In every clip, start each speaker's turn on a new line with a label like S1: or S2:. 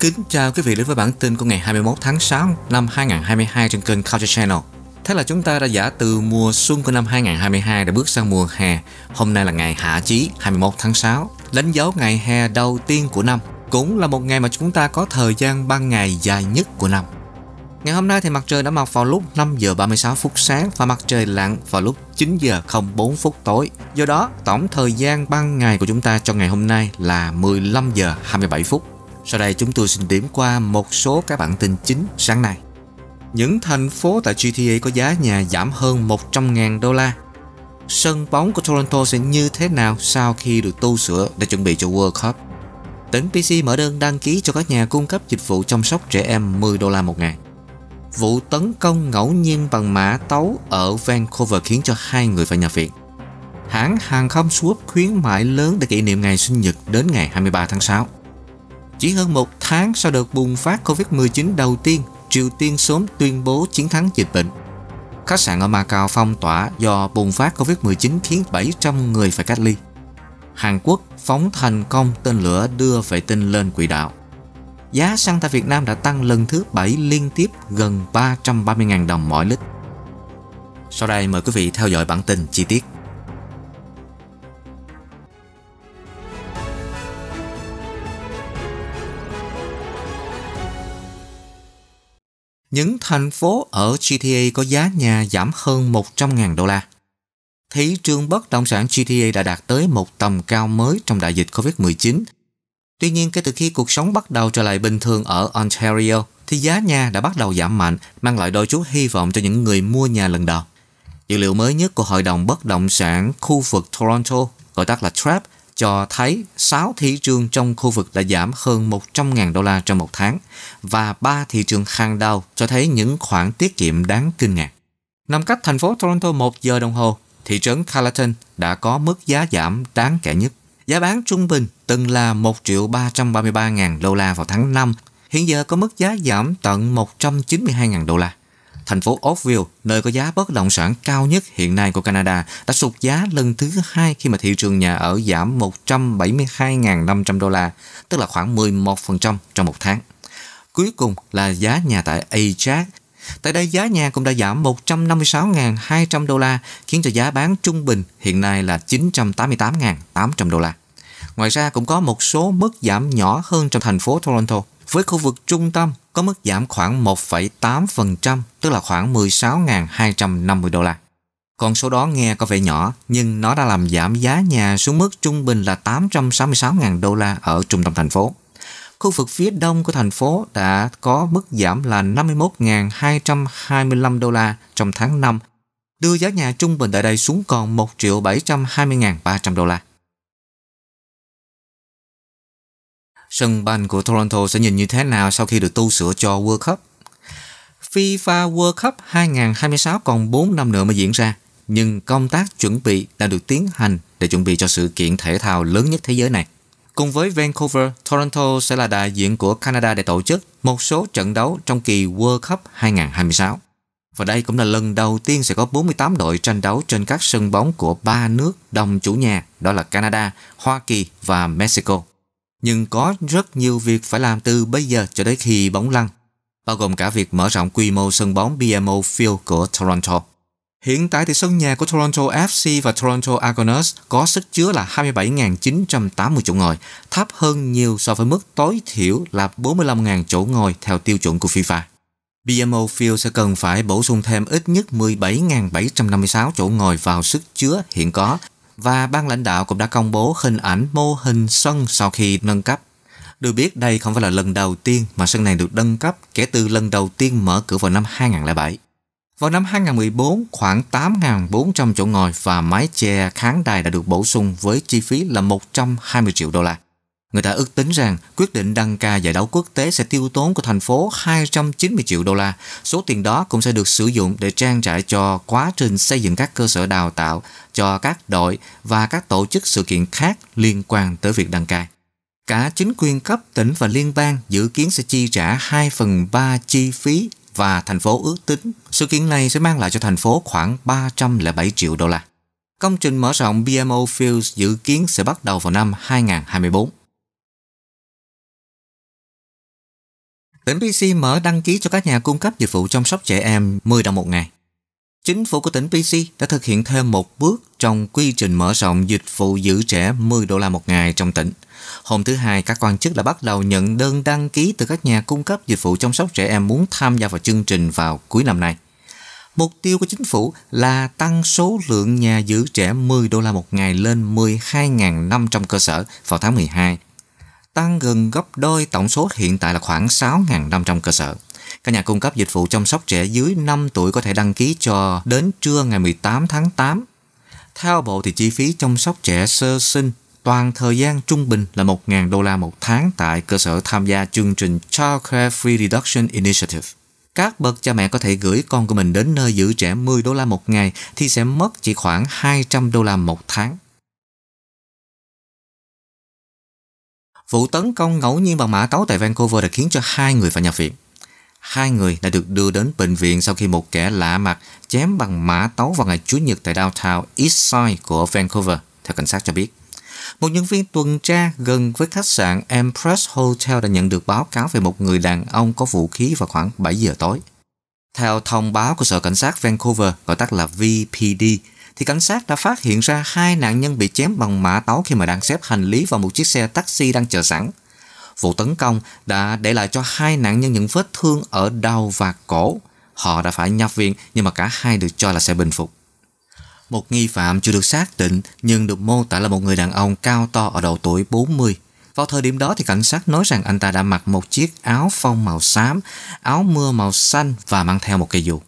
S1: Kính chào quý vị đến với bản tin của ngày 21 tháng 6 năm 2022 trên kênh Culture Channel. Thế là chúng ta đã giả từ mùa xuân của năm 2022 đã bước sang mùa hè. Hôm nay là ngày hạ chí 21 tháng 6, đánh dấu ngày hè đầu tiên của năm. Cũng là một ngày mà chúng ta có thời gian ban ngày dài nhất của năm. Ngày hôm nay thì mặt trời đã mọc vào lúc 5 giờ 36 phút sáng và mặt trời lặn vào lúc 9 giờ 04 phút tối. Do đó, tổng thời gian ban ngày của chúng ta cho ngày hôm nay là 15 giờ 27 phút. Sau đây chúng tôi xin điểm qua một số các bản tin chính sáng nay. Những thành phố tại GTA có giá nhà giảm hơn 100.000 đô la. Sân bóng của Toronto sẽ như thế nào sau khi được tu sửa để chuẩn bị cho World Cup? Tỉnh PC mở đơn đăng ký cho các nhà cung cấp dịch vụ chăm sóc trẻ em 10 đô la một ngày. Vụ tấn công ngẫu nhiên bằng mã tấu ở Vancouver khiến cho hai người phải nhập viện. Hãng hàng không Swoop khuyến mại lớn để kỷ niệm ngày sinh nhật đến ngày 23 tháng 6. Chỉ hơn một tháng sau đợt bùng phát Covid-19 đầu tiên, Triều Tiên sớm tuyên bố chiến thắng dịch bệnh. Khách sạn ở Macau phong tỏa do bùng phát Covid-19 khiến 700 người phải cách ly. Hàn Quốc phóng thành công tên lửa đưa vệ tinh lên quỹ đạo. Giá xăng tại Việt Nam đã tăng lần thứ 7 liên tiếp gần 330.000 đồng mỗi lít. Sau đây mời quý vị theo dõi bản tin chi tiết. những thành phố ở GTA có giá nhà giảm hơn 100.000 đô la. Thị trường bất động sản GTA đã đạt tới một tầm cao mới trong đại dịch Covid-19. Tuy nhiên, kể từ khi cuộc sống bắt đầu trở lại bình thường ở Ontario, thì giá nhà đã bắt đầu giảm mạnh, mang lại đôi chút hy vọng cho những người mua nhà lần đầu. Dữ liệu mới nhất của Hội đồng Bất động sản khu vực Toronto, gọi tắt là TRAP, cho thấy 6 thị trường trong khu vực đã giảm hơn 100.000 đô la trong một tháng và 3 thị trường hàng đầu cho thấy những khoản tiết kiệm đáng kinh ngạc. Nằm cách thành phố Toronto 1 giờ đồng hồ, thị trấn Carleton đã có mức giá giảm đáng kể nhất. Giá bán trung bình từng là 1 triệu 333 000 đô la vào tháng 5, hiện giờ có mức giá giảm tận 192 000 đô la thành phố Oakville, nơi có giá bất động sản cao nhất hiện nay của Canada, đã sụt giá lần thứ hai khi mà thị trường nhà ở giảm 172.500 đô la, tức là khoảng 11% trong một tháng. Cuối cùng là giá nhà tại Ajax. Tại đây giá nhà cũng đã giảm 156.200 đô la, khiến cho giá bán trung bình hiện nay là 988.800 đô la. Ngoài ra cũng có một số mức giảm nhỏ hơn trong thành phố Toronto với khu vực trung tâm có mức giảm khoảng 1,8%, tức là khoảng 16.250 đô la. Con số đó nghe có vẻ nhỏ, nhưng nó đã làm giảm giá nhà xuống mức trung bình là 866.000 đô la ở trung tâm thành phố. Khu vực phía đông của thành phố đã có mức giảm là 51.225 đô la trong tháng 5, đưa giá nhà trung bình tại đây xuống còn
S2: 1.720.300 đô la. sân
S1: banh của Toronto sẽ nhìn như thế nào sau khi được tu sửa cho World Cup. FIFA World Cup 2026 còn 4 năm nữa mới diễn ra, nhưng công tác chuẩn bị đã được tiến hành để chuẩn bị cho sự kiện thể thao lớn nhất thế giới này. Cùng với Vancouver, Toronto sẽ là đại diện của Canada để tổ chức một số trận đấu trong kỳ World Cup 2026. Và đây cũng là lần đầu tiên sẽ có 48 đội tranh đấu trên các sân bóng của ba nước đồng chủ nhà, đó là Canada, Hoa Kỳ và Mexico nhưng có rất nhiều việc phải làm từ bây giờ cho đến khi bóng lăn, bao gồm cả việc mở rộng quy mô sân bóng BMO Field của Toronto. Hiện tại thì sân nhà của Toronto FC và Toronto Argonauts có sức chứa là 27.980 chỗ ngồi, thấp hơn nhiều so với mức tối thiểu là 45.000 chỗ ngồi theo tiêu chuẩn của FIFA. BMO Field sẽ cần phải bổ sung thêm ít nhất 17.756 chỗ ngồi vào sức chứa hiện có và ban lãnh đạo cũng đã công bố hình ảnh mô hình sân sau khi nâng cấp. Được biết đây không phải là lần đầu tiên mà sân này được nâng cấp kể từ lần đầu tiên mở cửa vào năm 2007. Vào năm 2014, khoảng 8.400 chỗ ngồi và mái che kháng đài đã được bổ sung với chi phí là 120 triệu đô la. Người ta ước tính rằng quyết định đăng cai giải đấu quốc tế sẽ tiêu tốn của thành phố 290 triệu đô la. Số tiền đó cũng sẽ được sử dụng để trang trải cho quá trình xây dựng các cơ sở đào tạo cho các đội và các tổ chức sự kiện khác liên quan tới việc đăng cai. Cả chính quyền cấp tỉnh và liên bang dự kiến sẽ chi trả 2 phần 3 chi phí và thành phố ước tính sự kiện này sẽ mang lại cho thành phố khoảng 307 triệu đô la. Công trình mở rộng BMO Fields dự kiến sẽ bắt đầu vào năm 2024.
S2: Tỉnh PC mở đăng ký cho các nhà cung cấp dịch vụ chăm sóc trẻ em
S1: 10 đồng một ngày. Chính phủ của tỉnh PC đã thực hiện thêm một bước trong quy trình mở rộng dịch vụ giữ trẻ 10 đô la một ngày trong tỉnh. Hôm thứ Hai, các quan chức đã bắt đầu nhận đơn đăng ký từ các nhà cung cấp dịch vụ chăm sóc trẻ em muốn tham gia vào chương trình vào cuối năm nay. Mục tiêu của chính phủ là tăng số lượng nhà giữ trẻ 10 đô la một ngày lên 12.500 cơ sở vào tháng 12 tăng gần gấp đôi tổng số hiện tại là khoảng 6.500 cơ sở. Các nhà cung cấp dịch vụ chăm sóc trẻ dưới 5 tuổi có thể đăng ký cho đến trưa ngày 18 tháng 8. Theo Bộ thì chi phí chăm sóc trẻ sơ sinh toàn thời gian trung bình là 1.000 đô la một tháng tại cơ sở tham gia chương trình Child Care Free Reduction Initiative. Các bậc cha mẹ có thể gửi con của mình đến nơi giữ trẻ 10 đô la một ngày thì sẽ mất chỉ khoảng 200 đô la một
S2: tháng. Vụ tấn công ngẫu nhiên
S1: bằng mã tấu tại Vancouver đã khiến cho hai người phải nhập viện. Hai người đã được đưa đến bệnh viện sau khi một kẻ lạ mặt chém bằng mã tấu vào ngày Chủ nhật tại downtown Eastside của Vancouver, theo cảnh sát cho biết. Một nhân viên tuần tra gần với khách sạn Empress Hotel đã nhận được báo cáo về một người đàn ông có vũ khí vào khoảng 7 giờ tối. Theo thông báo của Sở Cảnh sát Vancouver, gọi tắt là VPD, thì cảnh sát đã phát hiện ra hai nạn nhân bị chém bằng mã tấu khi mà đang xếp hành lý vào một chiếc xe taxi đang chờ sẵn. Vụ tấn công đã để lại cho hai nạn nhân những vết thương ở đầu và cổ. Họ đã phải nhập viện nhưng mà cả hai được cho là sẽ bình phục. Một nghi phạm chưa được xác định nhưng được mô tả là một người đàn ông cao to ở độ tuổi 40. Vào thời điểm đó thì cảnh sát nói rằng anh ta đã mặc một chiếc áo phông màu xám, áo mưa màu xanh và mang theo một cây dù.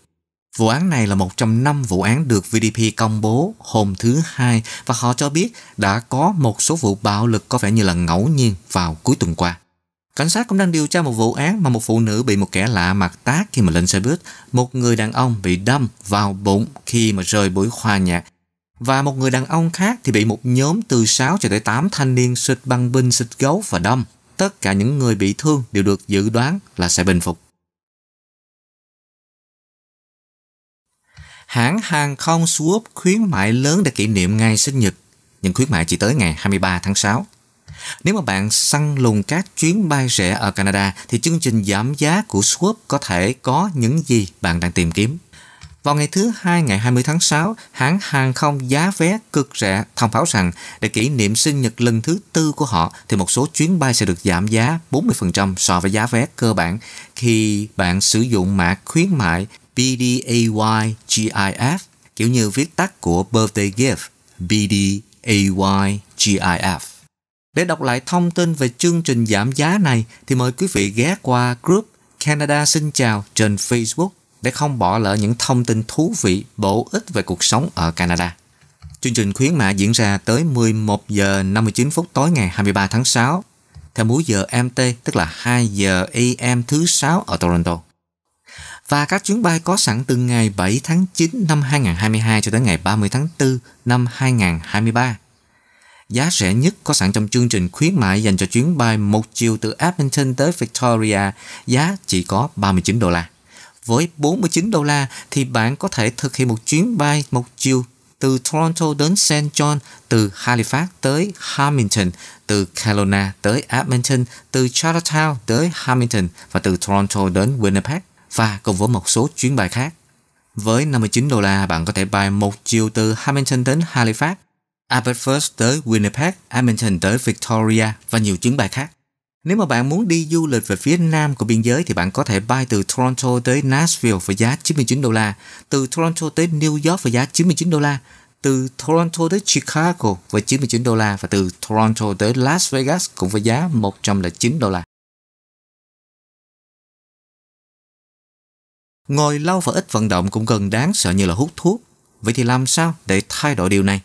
S1: Vụ án này là một trong năm vụ án được VDP công bố hôm thứ Hai và họ cho biết đã có một số vụ bạo lực có vẻ như là ngẫu nhiên vào cuối tuần qua. Cảnh sát cũng đang điều tra một vụ án mà một phụ nữ bị một kẻ lạ mặt tác khi mà lên xe buýt, một người đàn ông bị đâm vào bụng khi mà rời buổi hòa nhạc và một người đàn ông khác thì bị một nhóm từ 6 cho tới 8 thanh niên xịt băng binh xịt gấu và đâm. Tất cả những người bị thương đều được dự đoán là sẽ bình phục. hãng hàng không Suez khuyến mại lớn để kỷ niệm ngày sinh nhật. nhưng khuyến mại chỉ tới ngày 23 tháng 6. Nếu mà bạn săn lùng các chuyến bay rẻ ở Canada thì chương trình giảm giá của Suez có thể có những gì bạn đang tìm kiếm. Vào ngày thứ hai ngày 20 tháng 6, hãng hàng không giá vé cực rẻ thông báo rằng để kỷ niệm sinh nhật lần thứ tư của họ thì một số chuyến bay sẽ được giảm giá 40% so với giá vé cơ bản khi bạn sử dụng mã khuyến mại BDAYGIF, kiểu như viết tắt của Birthday Gift, BDAYGIF. Để đọc lại thông tin về chương trình giảm giá này thì mời quý vị ghé qua group Canada Xin Chào trên Facebook để không bỏ lỡ những thông tin thú vị, bổ ích về cuộc sống ở Canada. Chương trình khuyến mại diễn ra tới 11 giờ 59 phút tối ngày 23 tháng 6 theo múi giờ MT tức là 2 giờ AM thứ 6 ở Toronto và các chuyến bay có sẵn từ ngày 7 tháng 9 năm 2022 cho tới ngày 30 tháng 4 năm 2023. Giá rẻ nhất có sẵn trong chương trình khuyến mại dành cho chuyến bay một chiều từ Edmonton tới Victoria giá chỉ có 39 đô la. Với 49 đô la thì bạn có thể thực hiện một chuyến bay một chiều từ Toronto đến St. John, từ Halifax tới Hamilton, từ Kelowna tới Edmonton, từ Charlottetown tới Hamilton và từ Toronto đến Winnipeg và cùng với một số chuyến bay khác. Với 59 đô la, bạn có thể bay một chiều từ Hamilton đến Halifax, Abbotsford tới Winnipeg, Hamilton tới Victoria và nhiều chuyến bay khác. Nếu mà bạn muốn đi du lịch về phía nam của biên giới thì bạn có thể bay từ Toronto tới Nashville với giá 99 đô la, từ Toronto tới New York với giá 99 đô la, từ Toronto tới Chicago với 99 đô la và từ Toronto tới Las Vegas cũng với giá 109 đô la.
S2: Ngồi lâu và ít
S1: vận động cũng gần đáng sợ như là hút thuốc. Vậy thì làm sao để thay đổi điều này?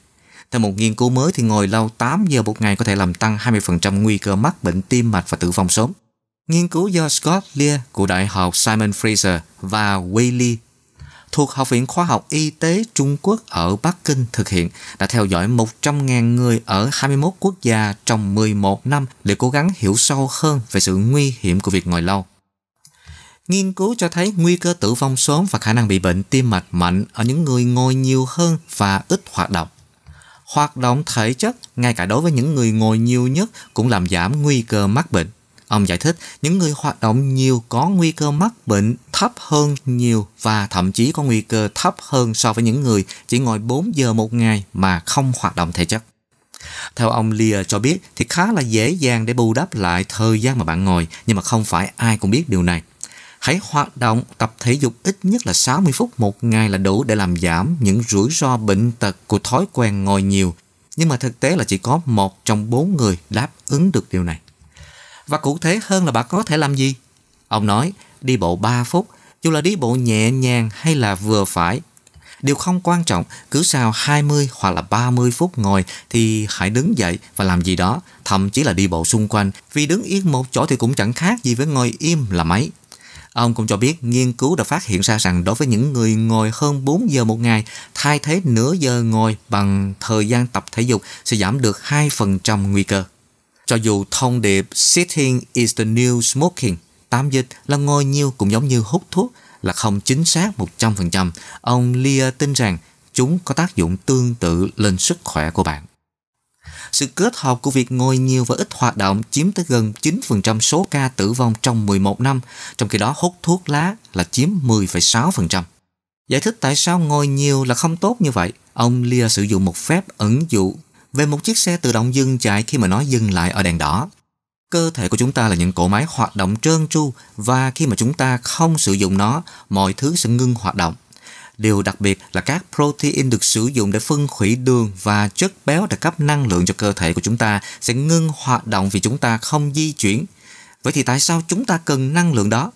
S1: Theo một nghiên cứu mới thì ngồi lâu 8 giờ một ngày có thể làm tăng 20% nguy cơ mắc bệnh tim mạch và tử vong sớm. Nghiên cứu do Scott Lear của Đại học Simon Fraser và Wiley thuộc Học viện Khoa học Y tế Trung Quốc ở Bắc Kinh thực hiện đã theo dõi 100.000 người ở 21 quốc gia trong 11 năm để cố gắng hiểu sâu hơn về sự nguy hiểm của việc ngồi lâu. Nghiên cứu cho thấy nguy cơ tử vong sớm và khả năng bị bệnh tim mạch mạnh ở những người ngồi nhiều hơn và ít hoạt động. Hoạt động thể chất, ngay cả đối với những người ngồi nhiều nhất cũng làm giảm nguy cơ mắc bệnh. Ông giải thích, những người hoạt động nhiều có nguy cơ mắc bệnh thấp hơn nhiều và thậm chí có nguy cơ thấp hơn so với những người chỉ ngồi 4 giờ một ngày mà không hoạt động thể chất. Theo ông Lear cho biết thì khá là dễ dàng để bù đắp lại thời gian mà bạn ngồi, nhưng mà không phải ai cũng biết điều này. Hãy hoạt động tập thể dục ít nhất là 60 phút một ngày là đủ để làm giảm những rủi ro bệnh tật của thói quen ngồi nhiều. Nhưng mà thực tế là chỉ có một trong bốn người đáp ứng được điều này. Và cụ thể hơn là bạn có thể làm gì? Ông nói, đi bộ 3 phút, dù là đi bộ nhẹ nhàng hay là vừa phải. Điều không quan trọng, cứ sau 20 hoặc là 30 phút ngồi thì hãy đứng dậy và làm gì đó, thậm chí là đi bộ xung quanh, vì đứng yên một chỗ thì cũng chẳng khác gì với ngồi im là mấy. Ông cũng cho biết nghiên cứu đã phát hiện ra rằng đối với những người ngồi hơn 4 giờ một ngày, thay thế nửa giờ ngồi bằng thời gian tập thể dục sẽ giảm được 2% nguy cơ. Cho dù thông điệp Sitting is the new smoking, tám dịch là ngồi nhiều cũng giống như hút thuốc là không chính xác 100%, ông lia tin rằng chúng có tác dụng tương tự lên sức khỏe của bạn. Sự kết hợp của việc ngồi nhiều và ít hoạt động chiếm tới gần 9% số ca tử vong trong 11 năm, trong khi đó hút thuốc lá là chiếm 10,6%. Giải thích tại sao ngồi nhiều là không tốt như vậy, ông Lia sử dụng một phép ẩn dụ về một chiếc xe tự động dừng chạy khi mà nó dừng lại ở đèn đỏ. Cơ thể của chúng ta là những cỗ máy hoạt động trơn tru và khi mà chúng ta không sử dụng nó, mọi thứ sẽ ngưng hoạt động. Điều đặc biệt là các protein được sử dụng để phân hủy đường và chất béo để cấp năng lượng cho cơ thể của chúng ta sẽ ngưng hoạt động vì chúng ta không di chuyển. Vậy thì tại sao chúng ta cần năng lượng đó?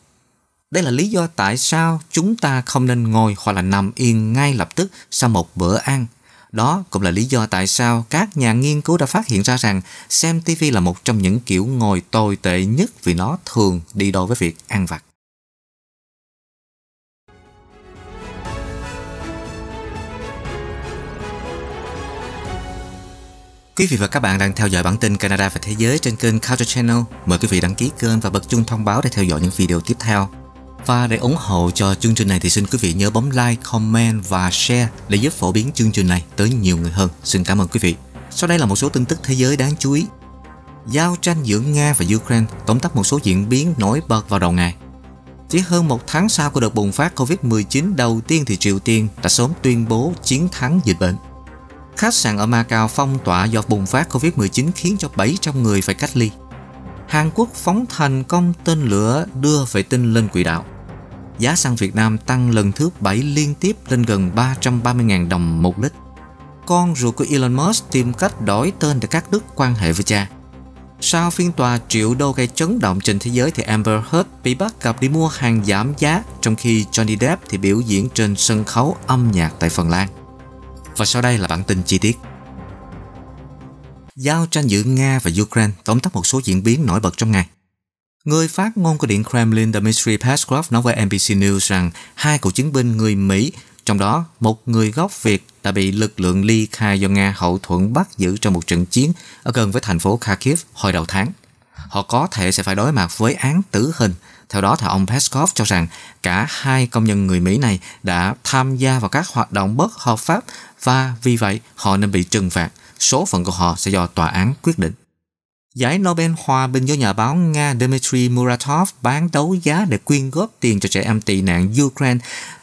S1: Đây là lý do tại sao chúng ta không nên ngồi hoặc là nằm yên ngay lập tức sau một bữa ăn. Đó cũng là lý do tại sao các nhà nghiên cứu đã phát hiện ra rằng xem TV là một trong những kiểu ngồi tồi tệ nhất vì nó thường đi đôi với việc ăn vặt. Quý vị và các bạn đang theo dõi bản tin Canada và Thế giới trên kênh Culture Channel. Mời quý vị đăng ký kênh và bật chuông thông báo để theo dõi những video tiếp theo. Và để ủng hộ cho chương trình này thì xin quý vị nhớ bấm like, comment và share để giúp phổ biến chương trình này tới nhiều người hơn. Xin cảm ơn quý vị. Sau đây là một số tin tức thế giới đáng chú ý. Giao tranh giữa Nga và Ukraine tóm tắt một số diễn biến nổi bật vào đầu ngày. Chỉ hơn một tháng sau của đợt bùng phát Covid-19 đầu tiên thì Triều Tiên đã sớm tuyên bố chiến thắng dịch bệnh khách sạn ở Macau phong tỏa do bùng phát Covid-19 khiến cho 700 người phải cách ly. Hàn Quốc phóng thành công tên lửa đưa vệ tinh lên quỹ đạo. Giá xăng Việt Nam tăng lần thứ 7 liên tiếp lên gần 330.000 đồng một lít. Con ruột của Elon Musk tìm cách đổi tên để cắt đứt quan hệ với cha. Sau phiên tòa triệu đô gây chấn động trên thế giới thì Amber Heard bị bắt gặp đi mua hàng giảm giá trong khi Johnny Depp thì biểu diễn trên sân khấu âm nhạc tại Phần Lan. Và sau đây là bản tin chi tiết. Giao tranh giữa Nga và Ukraine tóm tắt một số diễn biến nổi bật trong ngày. Người phát ngôn của Điện Kremlin Dmitry Peskov nói với NBC News rằng hai cựu chiến binh người Mỹ, trong đó một người gốc Việt đã bị lực lượng ly khai do Nga hậu thuẫn bắt giữ trong một trận chiến ở gần với thành phố Kharkiv hồi đầu tháng. Họ có thể sẽ phải đối mặt với án tử hình theo đó, thì ông Peskov cho rằng cả hai công nhân người Mỹ này đã tham gia vào các hoạt động bất hợp pháp và vì vậy họ nên bị trừng phạt. Số phận của họ sẽ do tòa án quyết định. Giải Nobel Hòa bình do nhà báo Nga Dmitry Muratov bán đấu giá để quyên góp tiền cho trẻ em tị nạn Ukraine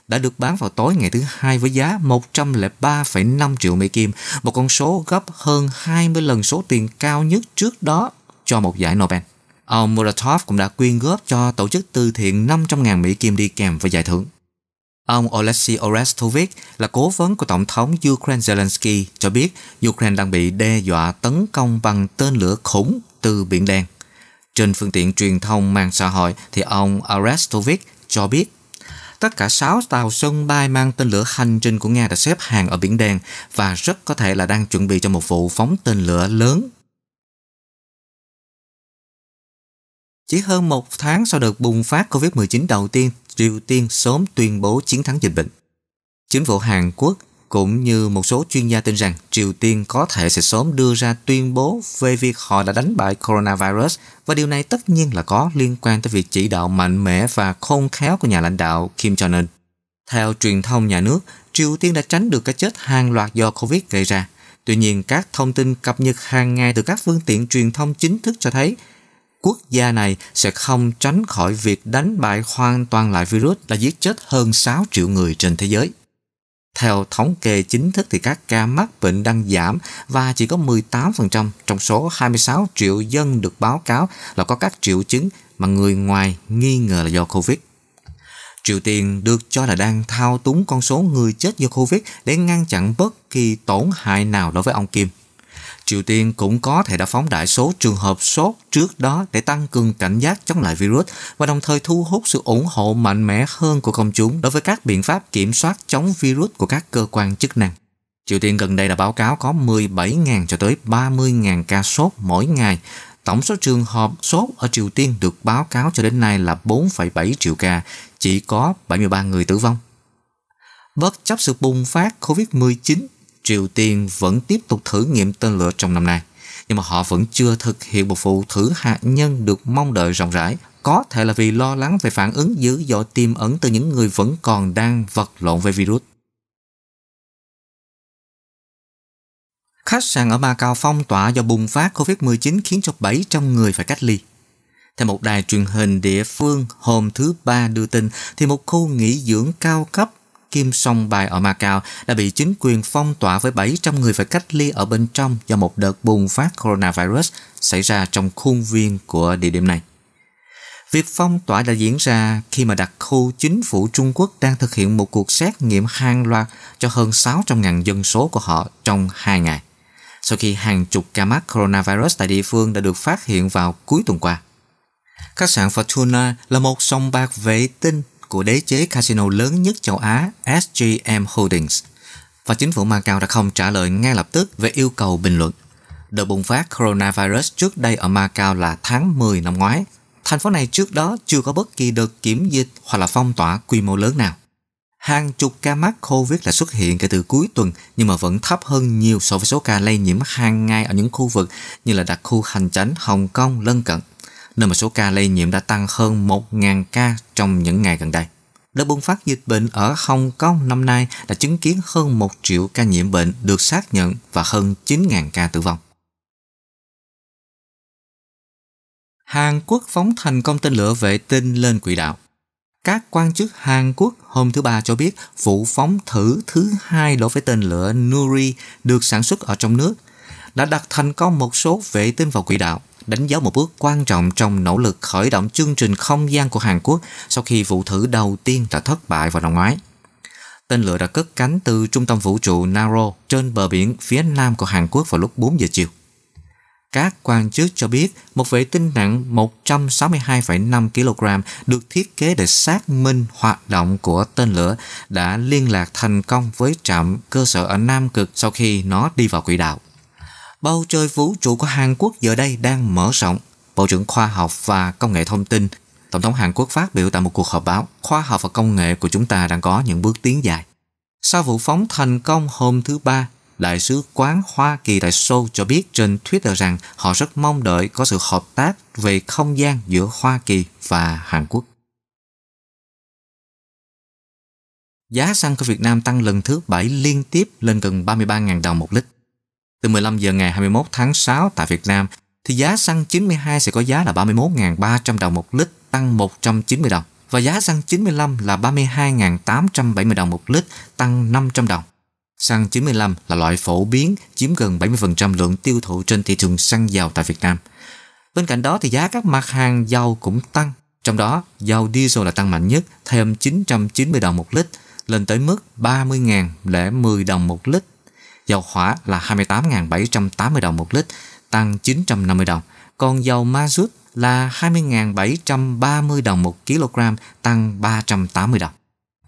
S1: đã được bán vào tối ngày thứ hai với giá 103,5 triệu Mỹ Kim, một con số gấp hơn 20 lần số tiền cao nhất trước đó cho một giải Nobel. Ông ờ, Muratov cũng đã quyên góp cho tổ chức từ thiện 500.000 Mỹ Kim đi kèm với giải thưởng. Ông Oleksiy Orestovich là cố vấn của Tổng thống Ukraine Zelensky cho biết Ukraine đang bị đe dọa tấn công bằng tên lửa khủng từ Biển Đen. Trên phương tiện truyền thông mạng xã hội thì ông Orestovich cho biết tất cả 6 tàu sân bay mang tên lửa hành trình của Nga đã xếp hàng ở Biển Đen và rất có thể là đang chuẩn bị cho một vụ
S2: phóng tên lửa lớn Chỉ
S1: hơn một tháng sau đợt bùng phát COVID-19 đầu tiên, Triều Tiên sớm tuyên bố chiến thắng dịch bệnh. Chính phủ Hàn Quốc cũng như một số chuyên gia tin rằng Triều Tiên có thể sẽ sớm đưa ra tuyên bố về việc họ đã đánh bại coronavirus và điều này tất nhiên là có liên quan tới việc chỉ đạo mạnh mẽ và khôn khéo của nhà lãnh đạo Kim Jong-un. Theo truyền thông nhà nước, Triều Tiên đã tránh được cái chết hàng loạt do Covid gây ra. Tuy nhiên, các thông tin cập nhật hàng ngày từ các phương tiện truyền thông chính thức cho thấy quốc gia này sẽ không tránh khỏi việc đánh bại hoàn toàn lại virus là giết chết hơn 6 triệu người trên thế giới. Theo thống kê chính thức thì các ca mắc bệnh đang giảm và chỉ có 18% trong số 26 triệu dân được báo cáo là có các triệu chứng mà người ngoài nghi ngờ là do Covid. Triều Tiên được cho là đang thao túng con số người chết do Covid để ngăn chặn bất kỳ tổn hại nào đối với ông Kim. Triều Tiên cũng có thể đã phóng đại số trường hợp sốt trước đó để tăng cường cảnh giác chống lại virus và đồng thời thu hút sự ủng hộ mạnh mẽ hơn của công chúng đối với các biện pháp kiểm soát chống virus của các cơ quan chức năng. Triều Tiên gần đây đã báo cáo có 17.000 cho tới 30.000 ca sốt mỗi ngày. Tổng số trường hợp sốt ở Triều Tiên được báo cáo cho đến nay là 4,7 triệu ca, chỉ có 73 người tử vong. Bất chấp sự bùng phát COVID-19 Triều Tiên vẫn tiếp tục thử nghiệm tên lửa trong năm nay, nhưng mà họ vẫn chưa thực hiện một vụ thử hạt nhân được mong đợi rộng rãi. Có thể là vì lo lắng về phản ứng dữ dội tiềm ẩn từ những người vẫn còn đang vật
S2: lộn với virus. Khách sạn ở
S1: Cao phong tỏa do bùng phát COVID-19 khiến cho 700 người phải cách ly. Theo một đài truyền hình địa phương hôm thứ Ba đưa tin, thì một khu nghỉ dưỡng cao cấp Kim Song Bài ở Macau đã bị chính quyền phong tỏa với 700 người phải cách ly ở bên trong do một đợt bùng phát coronavirus xảy ra trong khuôn viên của địa điểm này. Việc phong tỏa đã diễn ra khi mà đặc khu chính phủ Trung Quốc đang thực hiện một cuộc xét nghiệm hàng loạt cho hơn 600.000 dân số của họ trong 2 ngày, sau khi hàng chục ca mắc coronavirus tại địa phương đã được phát hiện vào cuối tuần qua. Khách sạn Fortuna là một sòng bạc vệ tinh của đế chế casino lớn nhất châu Á SGM Holdings và chính phủ Macau đã không trả lời ngay lập tức về yêu cầu bình luận. Đợt bùng phát coronavirus trước đây ở Macau là tháng 10 năm ngoái. Thành phố này trước đó chưa có bất kỳ đợt kiểm dịch hoặc là phong tỏa quy mô lớn nào. Hàng chục ca mắc COVID là xuất hiện kể từ cuối tuần nhưng mà vẫn thấp hơn nhiều so với số ca lây nhiễm hàng ngày ở những khu vực như là đặc khu hành chánh Hồng Kông lân cận nơi mà số ca lây nhiễm đã tăng hơn 1.000 ca trong những ngày gần đây. Đợt bùng phát dịch bệnh ở Hong Kong năm nay đã chứng kiến hơn 1 triệu ca nhiễm bệnh được xác nhận và hơn 9.000 ca
S2: tử vong. Hàn Quốc phóng thành
S1: công tên lửa vệ tinh lên quỹ đạo. Các quan chức Hàn Quốc hôm thứ Ba cho biết vụ phóng thử thứ hai đối với tên lửa Nuri được sản xuất ở trong nước đã đặt thành công một số vệ tinh vào quỹ đạo đánh dấu một bước quan trọng trong nỗ lực khởi động chương trình không gian của Hàn Quốc sau khi vụ thử đầu tiên đã thất bại vào năm ngoái. Tên lửa đã cất cánh từ trung tâm vũ trụ Naro trên bờ biển phía nam của Hàn Quốc vào lúc 4 giờ chiều. Các quan chức cho biết một vệ tinh nặng 162,5 kg được thiết kế để xác minh hoạt động của tên lửa đã liên lạc thành công với trạm cơ sở ở Nam Cực sau khi nó đi vào quỹ đạo bầu trời vũ trụ của Hàn Quốc giờ đây đang mở rộng. Bộ trưởng Khoa học và Công nghệ Thông tin, Tổng thống Hàn Quốc phát biểu tại một cuộc họp báo, khoa học và công nghệ của chúng ta đang có những bước tiến dài. Sau vụ phóng thành công hôm thứ Ba, Đại sứ quán Hoa Kỳ tại Seoul cho biết trên Twitter rằng họ rất mong đợi có sự hợp tác về không gian giữa Hoa
S2: Kỳ và Hàn Quốc. Giá xăng
S1: của Việt Nam tăng lần thứ 7 liên tiếp lên gần 33.000 đồng một lít từ 15 giờ ngày 21 tháng 6 tại Việt Nam thì giá xăng 92 sẽ có giá là 31.300 đồng một lít tăng 190 đồng và giá xăng 95 là 32.870 đồng một lít tăng 500 đồng. Xăng 95 là loại phổ biến chiếm gần 70% lượng tiêu thụ trên thị trường xăng dầu tại Việt Nam. Bên cạnh đó thì giá các mặt hàng dầu cũng tăng, trong đó dầu diesel là tăng mạnh nhất thêm 990 đồng một lít lên tới mức 30.010 đồng một lít Dầu hỏa là 28.780 đồng một lít, tăng 950 đồng. Còn dầu mazut là 20.730 đồng một kg, tăng 380 đồng.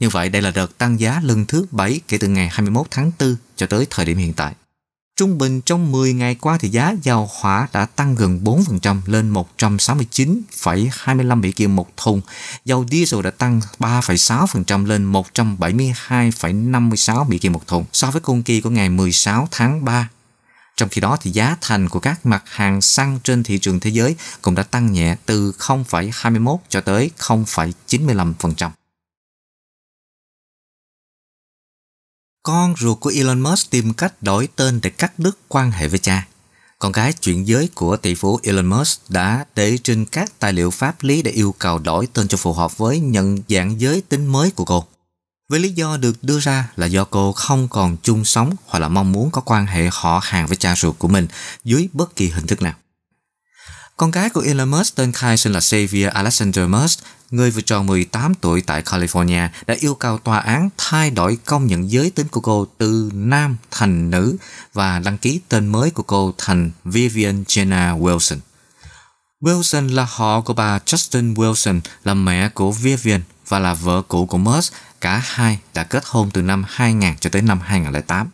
S1: Như vậy, đây là đợt tăng giá lần thứ 7 kể từ ngày 21 tháng 4 cho tới thời điểm hiện tại. Trung bình trong 10 ngày qua thì giá dầu hỏa đã tăng gần 4% lên 169,25 Mỹ Kim một thùng. Dầu diesel đã tăng 3,6% lên 172,56 Mỹ Kim một thùng so với cùng kỳ của ngày 16 tháng 3. Trong khi đó thì giá thành của các mặt hàng xăng trên thị trường thế giới cũng đã tăng nhẹ từ 0,21 cho tới 0,95%. Con ruột của Elon Musk tìm cách đổi tên để cắt đứt quan hệ với cha. Con gái chuyển giới của tỷ phú Elon Musk đã đệ trên các tài liệu pháp lý để yêu cầu đổi tên cho phù hợp với nhận dạng giới tính mới của cô. Với lý do được đưa ra là do cô không còn chung sống hoặc là mong muốn có quan hệ họ hàng với cha ruột của mình dưới bất kỳ hình thức nào. Con gái của Elon Musk tên khai sinh là Xavier Alexander Musk, người vừa tròn 18 tuổi tại California đã yêu cầu tòa án thay đổi công nhận giới tính của cô từ nam thành nữ và đăng ký tên mới của cô thành Vivian Jenna Wilson. Wilson là họ của bà Justin Wilson, là mẹ của Vivian và là vợ cũ của Musk. Cả hai đã kết hôn từ năm 2000 cho tới năm 2008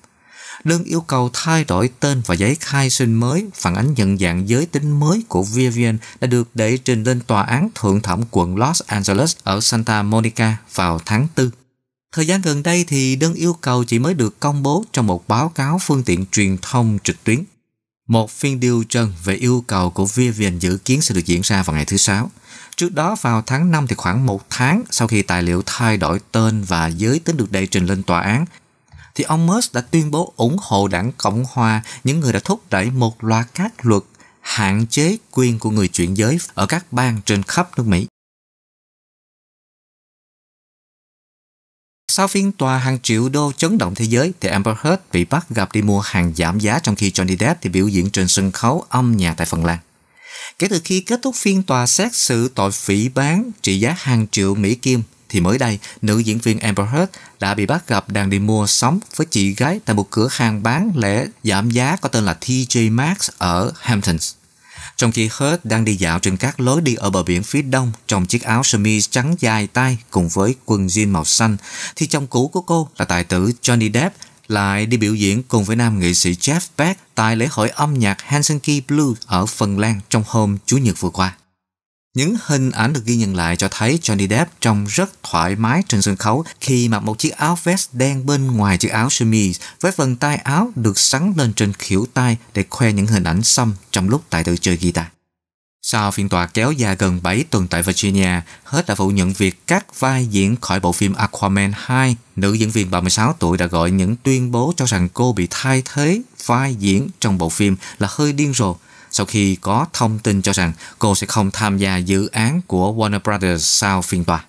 S1: đơn yêu cầu thay đổi tên và giấy khai sinh mới phản ánh nhận dạng giới tính mới của Vivian đã được đệ trình lên Tòa án Thượng thẩm quận Los Angeles ở Santa Monica vào tháng 4. Thời gian gần đây thì đơn yêu cầu chỉ mới được công bố trong một báo cáo phương tiện truyền thông trực tuyến. Một phiên điều trần về yêu cầu của Vivian dự kiến sẽ được diễn ra vào ngày thứ Sáu. Trước đó vào tháng 5 thì khoảng một tháng sau khi tài liệu thay đổi tên và giới tính được đệ trình lên tòa án thì ông Musk đã tuyên bố ủng hộ đảng Cộng Hòa những người đã thúc đẩy một loạt các luật hạn chế quyền của người chuyển giới ở các bang trên khắp nước
S2: Mỹ. Sau phiên tòa hàng
S1: triệu đô chấn động thế giới thì Amber Heard bị bắt gặp đi mua hàng giảm giá trong khi Johnny Depp thì biểu diễn trên sân khấu âm nhạc tại Phần Lan. Kể từ khi kết thúc phiên tòa xét xử tội phỉ bán trị giá hàng triệu Mỹ Kim thì mới đây, nữ diễn viên Amber Heard đã bị bắt gặp đang đi mua sắm với chị gái tại một cửa hàng bán lẻ giảm giá có tên là TJ Maxx ở Hamptons. Trong khi Heard đang đi dạo trên các lối đi ở bờ biển phía đông trong chiếc áo sơ mi trắng dài tay cùng với quần jean màu xanh, thì chồng cũ của cô là tài tử Johnny Depp lại đi biểu diễn cùng với nam nghệ sĩ Jeff Beck tại lễ hội âm nhạc Helsinki Blue ở Phần Lan trong hôm Chủ nhật vừa qua. Những hình ảnh được ghi nhận lại cho thấy Johnny Depp trông rất thoải mái trên sân khấu khi mặc một chiếc áo vest đen bên ngoài chiếc áo sơ mi với phần tay áo được sắn lên trên khỉu tay để khoe những hình ảnh xăm trong lúc tài tử chơi guitar. Sau phiên tòa kéo dài gần 7 tuần tại Virginia, hết đã phủ nhận việc các vai diễn khỏi bộ phim Aquaman 2. Nữ diễn viên 36 tuổi đã gọi những tuyên bố cho rằng cô bị thay thế vai diễn trong bộ phim là hơi điên rồ sau khi có thông tin cho rằng cô sẽ không tham gia dự án của Warner Brothers sau phiên tòa.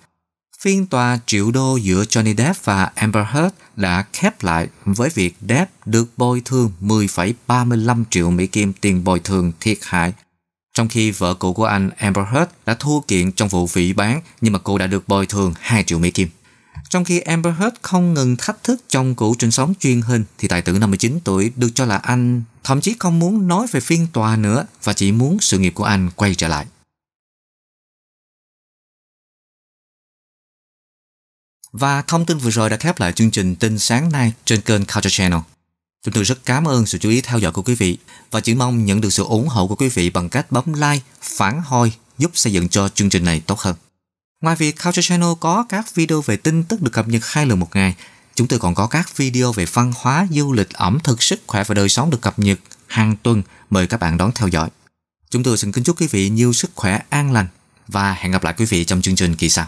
S1: Phiên tòa triệu đô giữa Johnny Depp và Amber Heard đã khép lại với việc Depp được bồi thường 10,35 triệu Mỹ Kim tiền bồi thường thiệt hại trong khi vợ cũ của anh Amber Heard đã thua kiện trong vụ vĩ bán nhưng mà cô đã được bồi thường 2 triệu Mỹ Kim. Trong khi Amber Heard không ngừng thách thức chồng cũ trên sóng truyền hình thì tài tử 59 tuổi được cho là anh thậm chí không muốn nói về phiên tòa nữa và chỉ muốn sự nghiệp của anh quay trở lại.
S2: Và thông tin vừa rồi đã khép lại chương
S1: trình tin sáng nay trên kênh Culture Channel. Chúng tôi rất cảm ơn sự chú ý theo dõi của quý vị và chỉ mong nhận được sự ủng hộ của quý vị bằng cách bấm like, phản hồi giúp xây dựng cho chương trình này tốt hơn. Ngoài việc Culture Channel có các video về tin tức được cập nhật hai lần một ngày, chúng tôi còn có các video về văn hóa, du lịch, ẩm thực, sức khỏe và đời sống được cập nhật hàng tuần. Mời các bạn đón theo dõi. Chúng tôi xin kính chúc quý vị nhiều sức khỏe an lành và hẹn
S2: gặp lại quý vị trong chương trình kỳ sau.